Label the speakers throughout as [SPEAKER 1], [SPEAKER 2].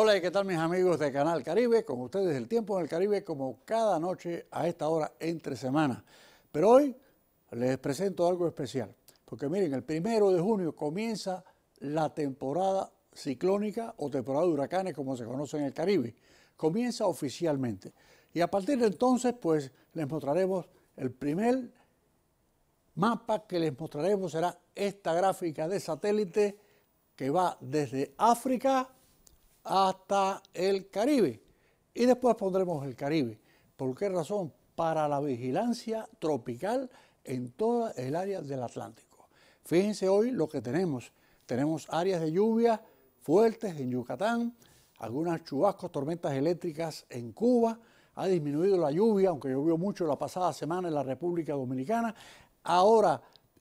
[SPEAKER 1] Hola qué tal mis amigos de Canal Caribe, con ustedes el tiempo en el Caribe como cada noche a esta hora entre semana. Pero hoy les presento algo especial, porque miren, el primero de junio comienza la temporada ciclónica o temporada de huracanes como se conoce en el Caribe. Comienza oficialmente. Y a partir de entonces, pues les mostraremos el primer mapa que les mostraremos será esta gráfica de satélite que va desde África hasta el Caribe. Y después pondremos el Caribe. ¿Por qué razón? Para la vigilancia tropical en toda el área del Atlántico. Fíjense hoy lo que tenemos. Tenemos áreas de lluvia fuertes en Yucatán, algunas chubascos, tormentas eléctricas en Cuba. Ha disminuido la lluvia, aunque llovió mucho la pasada semana en la República Dominicana. Ahora,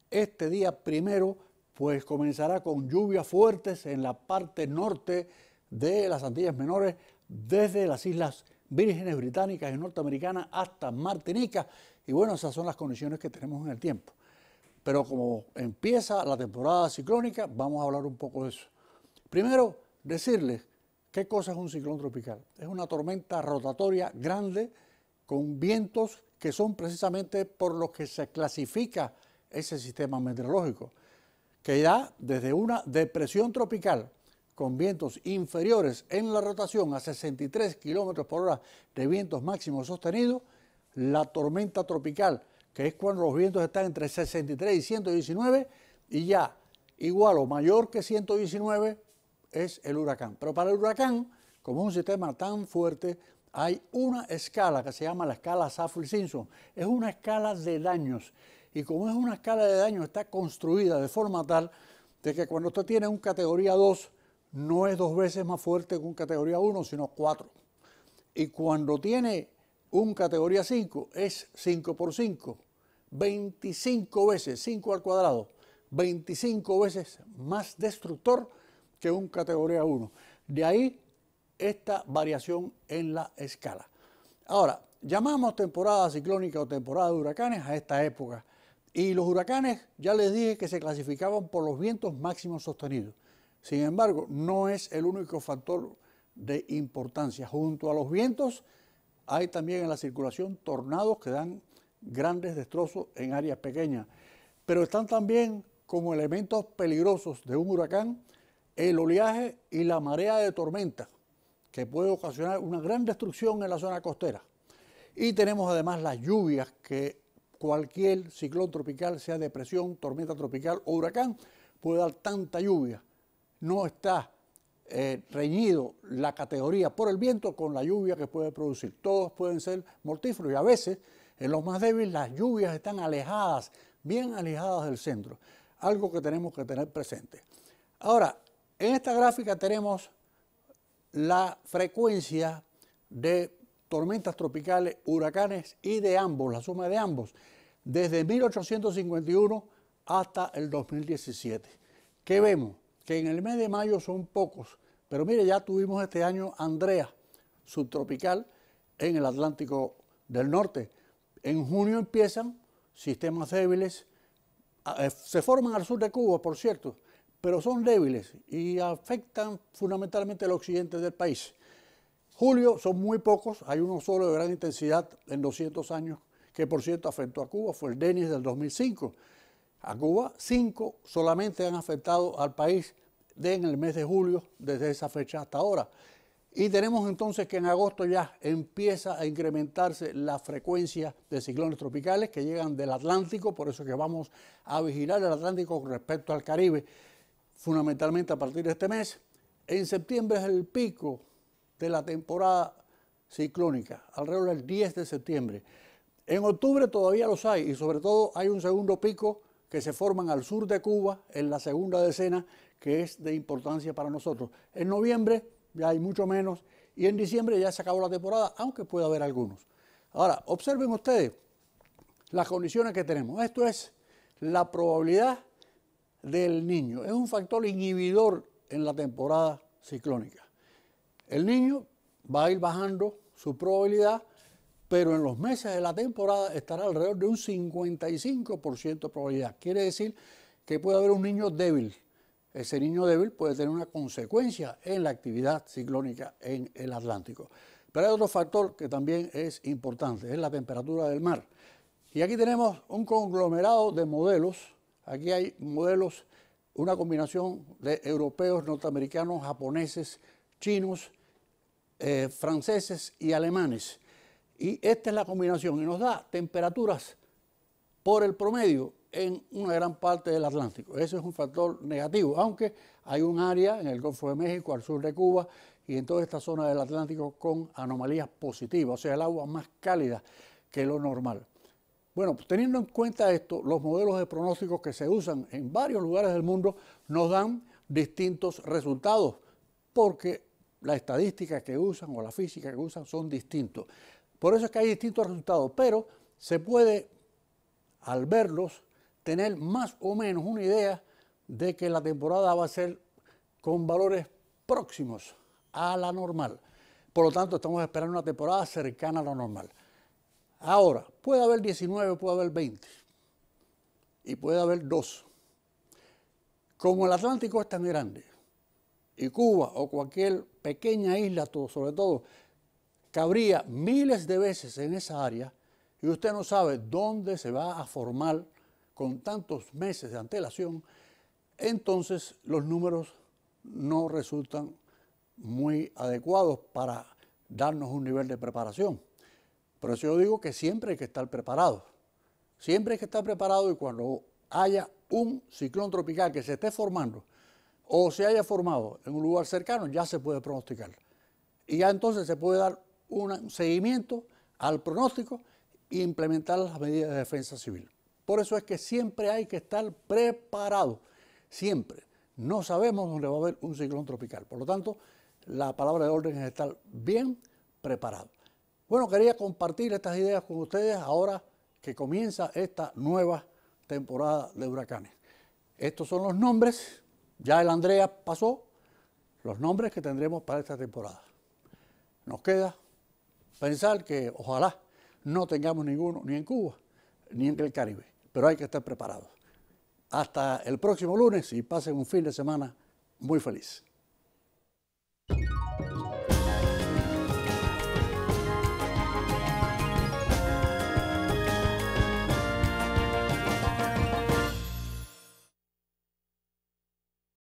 [SPEAKER 1] este día primero, pues comenzará con lluvias fuertes en la parte norte de las Antillas Menores, desde las Islas Vírgenes Británicas y Norteamericanas hasta Martinica. Y bueno, esas son las condiciones que tenemos en el tiempo. Pero como empieza la temporada ciclónica, vamos a hablar un poco de eso. Primero, decirles qué cosa es un ciclón tropical. Es una tormenta rotatoria grande con vientos que son precisamente por los que se clasifica ese sistema meteorológico, que ya desde una depresión tropical con vientos inferiores en la rotación a 63 kilómetros por hora de vientos máximos sostenidos, la tormenta tropical, que es cuando los vientos están entre 63 y 119, y ya igual o mayor que 119 es el huracán. Pero para el huracán, como un sistema tan fuerte, hay una escala que se llama la escala Saffir-Simpson. Es una escala de daños. Y como es una escala de daños, está construida de forma tal de que cuando usted tiene un categoría 2, no es dos veces más fuerte que un categoría 1, sino cuatro. Y cuando tiene un categoría 5, es 5 por 5, 25 veces, 5 al cuadrado, 25 veces más destructor que un categoría 1. De ahí esta variación en la escala. Ahora, llamamos temporada ciclónica o temporada de huracanes a esta época. Y los huracanes, ya les dije que se clasificaban por los vientos máximos sostenidos. Sin embargo, no es el único factor de importancia. Junto a los vientos, hay también en la circulación tornados que dan grandes destrozos en áreas pequeñas. Pero están también como elementos peligrosos de un huracán el oleaje y la marea de tormenta, que puede ocasionar una gran destrucción en la zona costera. Y tenemos además las lluvias, que cualquier ciclón tropical, sea depresión, tormenta tropical o huracán, puede dar tanta lluvia no está eh, reñido la categoría por el viento con la lluvia que puede producir. Todos pueden ser mortíferos y a veces en los más débiles las lluvias están alejadas, bien alejadas del centro, algo que tenemos que tener presente. Ahora, en esta gráfica tenemos la frecuencia de tormentas tropicales, huracanes y de ambos, la suma de ambos, desde 1851 hasta el 2017. ¿Qué vemos? que en el mes de mayo son pocos, pero mire, ya tuvimos este año Andrea, subtropical, en el Atlántico del Norte. En junio empiezan sistemas débiles, ah, eh, se forman al sur de Cuba, por cierto, pero son débiles y afectan fundamentalmente al occidente del país. Julio son muy pocos, hay uno solo de gran intensidad en 200 años, que por cierto afectó a Cuba, fue el Denis del 2005. A Cuba, cinco solamente han afectado al país en el mes de julio, desde esa fecha hasta ahora. Y tenemos entonces que en agosto ya empieza a incrementarse la frecuencia de ciclones tropicales que llegan del Atlántico, por eso que vamos a vigilar el Atlántico con respecto al Caribe, fundamentalmente a partir de este mes. En septiembre es el pico de la temporada ciclónica, alrededor del 10 de septiembre. En octubre todavía los hay y sobre todo hay un segundo pico que se forman al sur de Cuba en la segunda decena, que es de importancia para nosotros. En noviembre ya hay mucho menos y en diciembre ya se acabó la temporada, aunque puede haber algunos. Ahora, observen ustedes las condiciones que tenemos. Esto es la probabilidad del niño. Es un factor inhibidor en la temporada ciclónica. El niño va a ir bajando su probabilidad pero en los meses de la temporada estará alrededor de un 55% de probabilidad. Quiere decir que puede haber un niño débil. Ese niño débil puede tener una consecuencia en la actividad ciclónica en el Atlántico. Pero hay otro factor que también es importante, es la temperatura del mar. Y aquí tenemos un conglomerado de modelos. Aquí hay modelos, una combinación de europeos, norteamericanos, japoneses, chinos, eh, franceses y alemanes y esta es la combinación y nos da temperaturas por el promedio en una gran parte del Atlántico. Eso es un factor negativo, aunque hay un área en el Golfo de México, al sur de Cuba y en toda esta zona del Atlántico con anomalías positivas, o sea, el agua más cálida que lo normal. Bueno, pues, teniendo en cuenta esto, los modelos de pronósticos que se usan en varios lugares del mundo nos dan distintos resultados, porque la estadística que usan o la física que usan son distintos. Por eso es que hay distintos resultados, pero se puede, al verlos, tener más o menos una idea de que la temporada va a ser con valores próximos a la normal. Por lo tanto, estamos esperando una temporada cercana a la normal. Ahora, puede haber 19, puede haber 20 y puede haber 2. Como el Atlántico es tan grande y Cuba o cualquier pequeña isla, sobre todo habría miles de veces en esa área y usted no sabe dónde se va a formar con tantos meses de antelación, entonces los números no resultan muy adecuados para darnos un nivel de preparación. Por eso yo digo que siempre hay que estar preparado. Siempre hay que estar preparado y cuando haya un ciclón tropical que se esté formando o se haya formado en un lugar cercano, ya se puede pronosticar. Y ya entonces se puede dar un seguimiento al pronóstico e implementar las medidas de defensa civil. Por eso es que siempre hay que estar preparado, siempre. No sabemos dónde va a haber un ciclón tropical. Por lo tanto, la palabra de orden es estar bien preparado. Bueno, quería compartir estas ideas con ustedes ahora que comienza esta nueva temporada de huracanes. Estos son los nombres, ya el Andrea pasó, los nombres que tendremos para esta temporada. Nos queda pensar que ojalá no tengamos ninguno, ni en Cuba, ni en el Caribe, pero hay que estar preparados. Hasta el próximo lunes y pasen un fin de semana muy feliz.